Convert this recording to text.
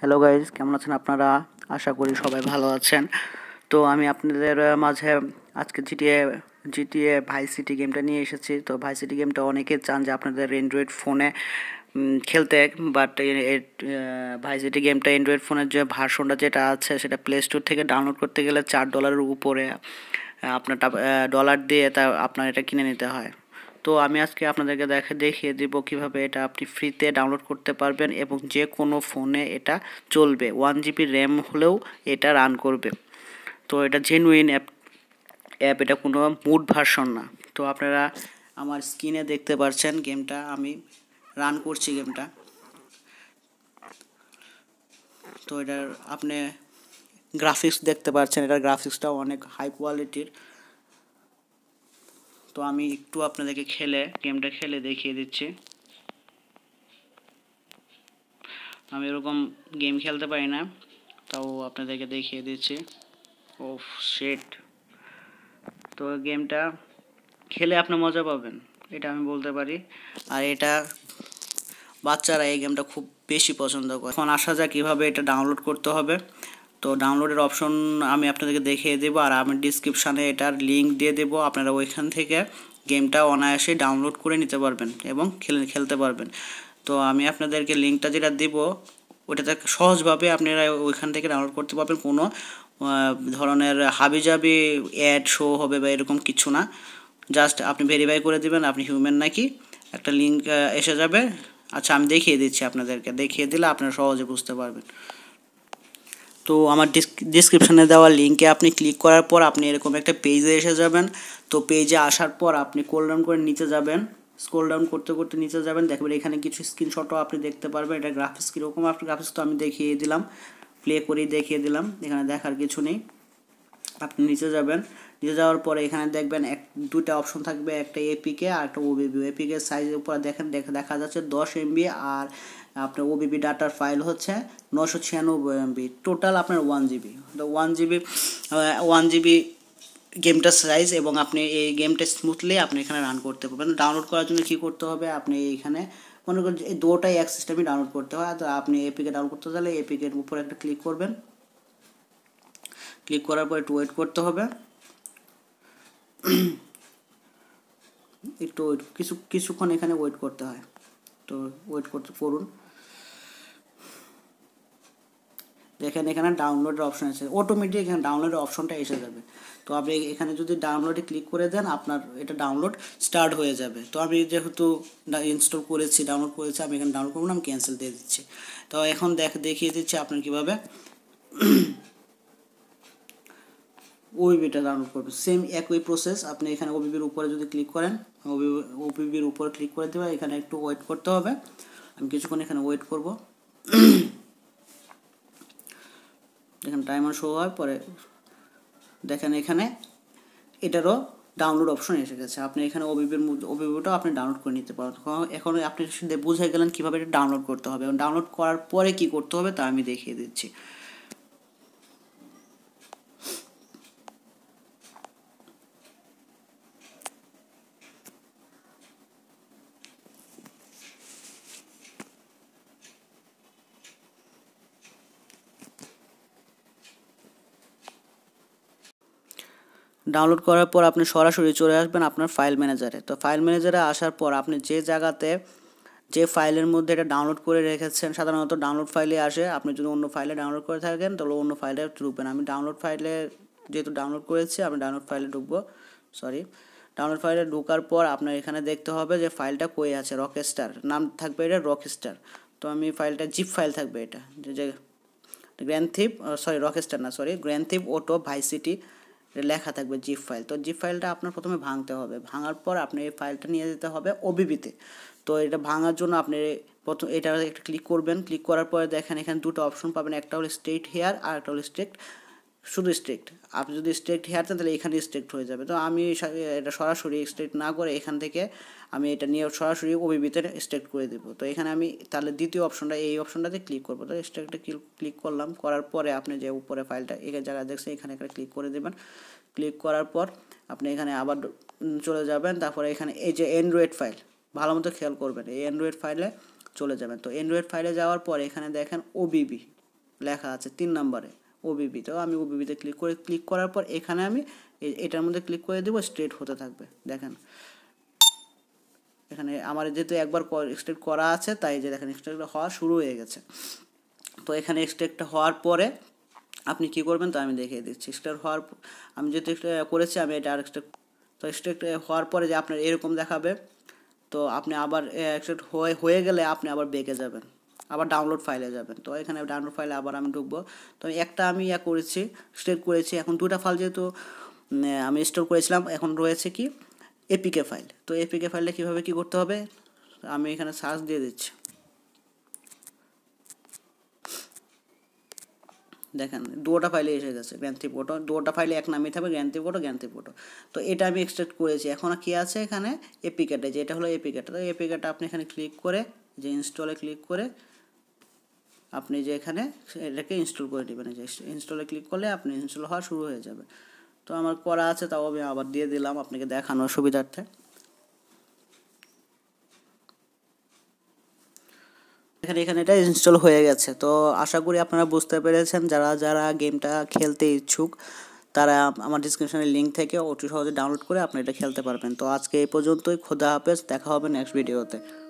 hello guys কেমন আছেন আপনারা আশা করি সবাই ভালো আছেন তো আমি আপনাদের মাঝে আজকে জিটিএ জিটিএ ভাই সিটি গেমটা নিয়ে এসেছি তো ভাই সিটি গেমটা অনেকে চান যে আপনাদের অ্যান্ড্রয়েড ফোনে খেলতে বাট ভাই সিটি গেমটা অ্যান্ড্রয়েড ফোনের যে ভার্সনটা যেটা আছে সেটা প্লে স্টোর থেকে ডাউনলোড করতে গেলে চার ডলারের উপরে আপনার ডলার দিয়ে তা আপনার এটা কিনে নিতে হয় তো আমি আজকে আপনাদেরকে দেখে দেখিয়ে দেব কিভাবে এটা আপনি ফ্রিতে ডাউনলোড করতে পারবেন এবং যে কোনো ফোনে এটা চলবে ওয়ান জিবি র্যাম হলেও এটা রান করবে তো এটা জেনুইন অ্যাপ অ্যাপ এটা কোনো মুড ভার্সন না তো আপনারা আমার স্ক্রিনে দেখতে পাচ্ছেন গেমটা আমি রান করছি গেমটা তো এটার আপনি গ্রাফিক্স দেখতে পাচ্ছেন এটার গ্রাফিক্সটাও অনেক হাই কোয়ালিটির তো আমি একটু আপনাদেরকে খেলে গেমটা খেলে দেখিয়ে দিচ্ছি আমি এরকম গেম খেলতে পারি না তাও আপনাদেরকে দেখিয়ে দিচ্ছি ও শেট তো গেমটা খেলে আপনি মজা পাবেন এটা আমি বলতে পারি আর এটা বাচ্চারা এই গেমটা খুব বেশি পছন্দ করে এখন আসা যাক কীভাবে এটা ডাউনলোড করতে হবে তো ডাউনলোডের অপশন আমি আপনাদেরকে দেখিয়ে দেবো আর আমি ডিসক্রিপশানে এটার লিঙ্ক দিয়ে দেবো আপনারা ওইখান থেকে গেমটা অনায়াসে ডাউনলোড করে নিতে পারবেন এবং খেলতে পারবেন তো আমি আপনাদেরকে লিঙ্কটা যেটা দেবো ওটাতে সহজভাবে আপনারা ওইখান থেকে ডাউনলোড করতে পারবেন কোনো ধরনের হাবিজাবি অ্যাড শো হবে বা এরকম কিছু না জাস্ট আপনি ভেরিফাই করে দেবেন আপনি হিউম্যান নাকি একটা লিঙ্ক এসে যাবে আচ্ছা আমি দেখিয়ে দিচ্ছি আপনাদেরকে দেখিয়ে দিলে আপনারা সহজে বুঝতে পারবেন তো আমার ডিসক্রিপশানে দেওয়া লিঙ্কে আপনি ক্লিক করার পর আপনি এরকম একটা পেজে এসে যাবেন তো পেজে আসার পর আপনি কোল ডাউন করে নিচে যাবেন স্ক্রোল ডাউন করতে করতে নিচে যাবেন দেখবেন এখানে কিছু স্ক্রিনশটও আপনি দেখতে পারবেন এটা গ্রাফিক্স কীরকম আপনি গ্রাফিক্স তো আমি দেখিয়ে দিলাম প্লে করেই দেখিয়ে দিলাম এখানে দেখার কিছু নেই আপনি নিচে যাবেন নিয়ে যাওয়ার পরে এখানে দেখবেন এক দুটা অপশন থাকবে একটা এপিকে আর একটা ওবিবি এপিকে সাইজের উপরে দেখেন দেখা যাচ্ছে দশ এমবি আর আপনার ওবিবি ডাটার ফাইল হচ্ছে নশো ছিয়ানব্বই এমবি টোটাল আপনার ওয়ান জিবি তো ওয়ান জিবি ওয়ান জিবি গেমটার সাইজ এবং আপনি এই গেমটা স্মুথলি আপনি এখানে রান করতে পারবেন ডাউনলোড করার জন্য কী করতে হবে আপনি এইখানে মনে করেন এই দুটাই এক সিস্টেমই ডাউনলোড করতে হয় তো আপনি এপিকে ডাউনলোড করতে চাইলে এপিকের উপরে একটা ক্লিক করবেন ক্লিক করার পরে একটু ওয়েট করতে হবে একটু ওয়েট কিছু কিছুক্ষণ এখানে ওয়েট করতে হয় তো ওয়েট করতে করুন দেখেন এখানে ডাউনলোডের অপশন আছে অটোমেটিক এখানে ডাউনলোডের অপশনটা এসে যাবে তো আপনি এখানে যদি ডাউনলোডে ক্লিক করে দেন আপনার এটা ডাউনলোড স্টার্ট হয়ে যাবে তো আমি যেহেতু ইনস্টল করেছি ডাউনলোড করেছি আমি এখানে ডাউনলোড করবো না আমি ক্যান্সেল দিয়ে দিচ্ছি তো এখন দেখ দেখিয়ে দিচ্ছি আপনার কীভাবে ওবিবিটা ডাউনলোড করবেন সেম একই প্রসেস আপনি এখানে ওবিবির উপরে যদি ক্লিক করেন ওবিবির উপরে ক্লিক করে দেবেন এখানে একটু ওয়েট করতে হবে আমি কিছুক্ষণ এখানে ওয়েট করব এখানে টাইমার শো হওয়ার পরে দেখেন এখানে এটারও ডাউনলোড অপশন এসে গেছে আপনি এখানে ওবিবির ওবিবিটাও আপনি ডাউনলোড করে নিতে পারেন এখন আপনি বুঝে গেলেন কীভাবে এটা ডাউনলোড করতে হবে এবং ডাউনলোড করার পরে কী করতে হবে তা আমি দেখিয়ে দিচ্ছি ডাউনলোড করার পর আপনি সরাসরি চলে আসবেন আপনার ফাইল ম্যানেজারে তো ফাইল ম্যানেজারে আসার পর আপনি যে জায়গাতে যে ফাইলের মধ্যে এটা ডাউনলোড করে রেখেছেন সাধারণত ডাউনলোড ফাইলে আসে আপনি যদি অন্য ফাইলে ডাউনলোড করে থাকেন তাহলে অন্য ফাইলে ঢুকবেন আমি ডাউনলোড ফাইলে যেহেতু ডাউনলোড করেছি আমি ডাউনলোড ফাইলে ঢুকব সরি ডাউনলোড ফাইলে ঢোকার পর আপনার এখানে দেখতে হবে যে ফাইলটা কই আছে রকস্টার নাম থাকবে এটা রকস্টার তো আমি ফাইলটা জিপ ফাইল থাকবে এটা যে গ্র্যান্ড থিপ সরি রকস্টার না sorry Grand Theft Auto Vice City লেখা থাকবে জিপ ফাইল তো জিপ ফাইলটা আপনার প্রথমে ভাঙতে হবে ভাঙার পর আপনি এই ফাইলটা নিয়ে যেতে হবে ওবিবিতে তো এটা ভাঙার জন্য আপনি প্রথম এটা একটা ক্লিক করবেন ক্লিক করার পরে দেখেন এখানে দুটো অপশন পাবেন একটা হলো স্টেট হেয়ার আর একটা হলো স্টেট শুধু স্ট্রিক্ট আপনি যদি স্ট্রিক্ট হেয়ার চান তাহলে এখানে স্ট্রিক্ট হয়ে যাবে তো আমি এটা সরাসরি স্ট্রিক্ট না করে এখান থেকে আমি এটা নিয়ে সরাসরি ওবিবিতে স্ট্রিক্ট করে দেবো তো এখানে আমি তাহলে দ্বিতীয় অপশনটা এই অপশনটাতে ক্লিক করবো তো স্ট্রিক্টে ক্লিক করলাম করার পরে আপনি যে উপরে ফাইলটা এখানে যারা দেখছে এখানে একটা ক্লিক করে দেবেন ক্লিক করার পর আপনি এখানে আবার চলে যাবেন তারপরে এখানে এই যে অ্যান্ড্রয়েড ফাইল ভালো মতো খেয়াল করবেন এই অ্যান্ড্রয়েড ফাইলে চলে যাবেন তো অ্যান্ড্রয়েড ফাইলে যাওয়ার পর এখানে দেখেন ওবিবি লেখা আছে তিন নম্বরে তো আমি ওবিবিতে ক্লিক করে ক্লিক করার পর এখানে আমি এটার মধ্যে ক্লিক করে দেবো স্ট্রেট হতে থাকবে দেখেন এখানে আমার যেহেতু একবার এক্সট্রেক্ট করা আছে তাই যে দেখেন এক্সট্রেক্ট হওয়া শুরু হয়ে গেছে তো এখানে এক্সট্রেক্ট হওয়ার পরে আপনি কি করবেন তো আমি দেখিয়ে দিচ্ছি এক্সট্রেক্ট হওয়ার আমি যেহেতু করেছি আমি এটা আর এক্সট্রেক্ট তো এক্সট্রেক্ট হওয়ার পরে যে আপনার এরকম দেখাবে তো আপনি আবার এক্সট্রেক্ট হয়ে হয়ে গেলে আপনি আবার বেঁকে যাবেন আবার ডাউনলোড ফাইলে যাবেন তো এখানে ডাউনলোড ফাইলে আবার আমি ঢুকবো তো একটা আমি ইয়া করেছি স্টোর করেছি এখন দুটা ফাইল যেহেতু আমি স্টোর করেছিলাম এখন রয়েছে কি এপিকে ফাইল তো এপিকে ফাইলটা কীভাবে কী করতে হবে আমি এখানে সার্চ দিয়ে দিচ্ছি দেখেন দুটা ফাইলে এসে গেছে গ্যান্থি ফটো দুটা ফাইলে এক নামে থাকবে গ্যান্থি ফটো গ্যান্থি ফটো তো এটা আমি এক্সট্রাক্ট করেছি এখন কি আছে এখানে এপিকেটে যেটা হলো এপিকেটা তো এপিকেটা আপনি এখানে ক্লিক করে যে ইনস্টলে ক্লিক করে আপনি যে এখানে এটাকে ইনস্টল করে দেবেন যে ইনস্টলে ক্লিক করলে আপনি ইনস্টল হওয়া শুরু হয়ে যাবে তো আমার করা আছে তাও আমি আবার দিয়ে দিলাম আপনাকে দেখানোর সুবিধার্থে এখানে এখানে এটা ইনস্টল হয়ে গেছে তো আশা করি আপনারা বুঝতে পেরেছেন যারা যারা গেমটা খেলতে ইচ্ছুক তারা আমার ডিসক্রিপশনের লিঙ্ক থেকে অতি সহজে ডাউনলোড করে আপনি এটা খেলতে পারবেন তো আজকে এই পর্যন্তই খোদা হাফেজ দেখা হবে নেক্সট ভিডিওতে